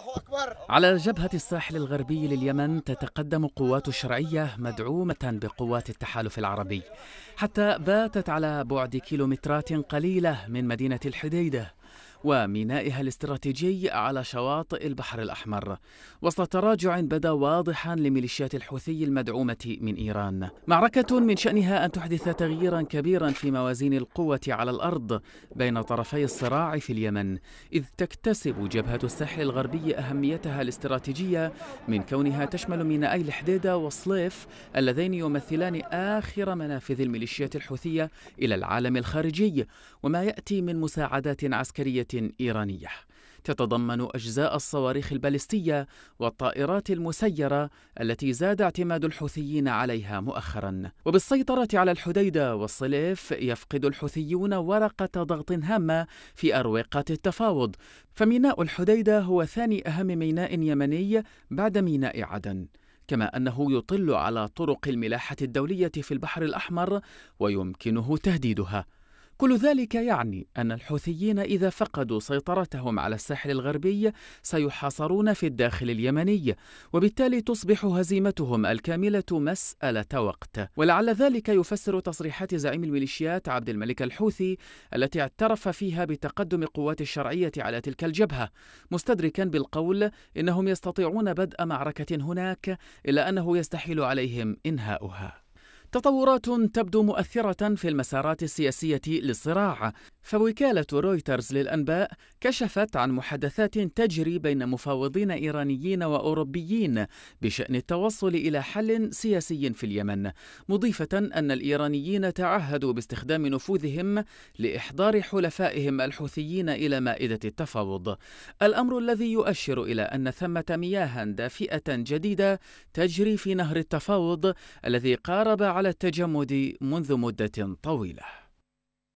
الله أكبر على جبهة الساحل الغربي لليمن تتقدم قوات الشرعية مدعومة بقوات التحالف العربي حتى باتت على بعد كيلومترات قليلة من مدينة الحديدة ومينائها الاستراتيجي على شواطئ البحر الأحمر وسط تراجع بدا واضحا لميليشيات الحوثي المدعومة من إيران معركة من شأنها أن تحدث تغييرا كبيرا في موازين القوة على الأرض بين طرفي الصراع في اليمن إذ تكتسب جبهة الساحل الغربي أهميتها الاستراتيجية من كونها تشمل مينائي الحديدة وصليف اللذين يمثلان آخر منافذ الميليشيات الحوثية إلى العالم الخارجي وما يأتي من مساعدات عسكرية إيرانية تتضمن أجزاء الصواريخ البالستية والطائرات المسيرة التي زاد اعتماد الحوثيين عليها مؤخرا وبالسيطرة على الحديدة والصليف يفقد الحوثيون ورقة ضغط هامة في أروقة التفاوض فميناء الحديدة هو ثاني أهم ميناء يمني بعد ميناء عدن كما انه يطل على طرق الملاحه الدوليه في البحر الاحمر ويمكنه تهديدها كل ذلك يعني أن الحوثيين إذا فقدوا سيطرتهم على الساحل الغربي سيحاصرون في الداخل اليمني وبالتالي تصبح هزيمتهم الكاملة مسألة وقت ولعل ذلك يفسر تصريحات زعيم الميليشيات عبد الملك الحوثي التي اعترف فيها بتقدم قوات الشرعية على تلك الجبهة مستدركا بالقول إنهم يستطيعون بدء معركة هناك إلا أنه يستحيل عليهم إنهاؤها تطورات تبدو مؤثرة في المسارات السياسية للصراع فوكالة رويترز للأنباء كشفت عن محادثات تجري بين مفاوضين إيرانيين وأوروبيين بشأن التوصل إلى حل سياسي في اليمن، مضيفة أن الإيرانيين تعهدوا باستخدام نفوذهم لإحضار حلفائهم الحوثيين إلى مائدة التفاوض. الأمر الذي يؤشر إلى أن ثمة مياها دافئة جديدة تجري في نهر التفاوض الذي قارب على التجمد منذ مدة طويلة.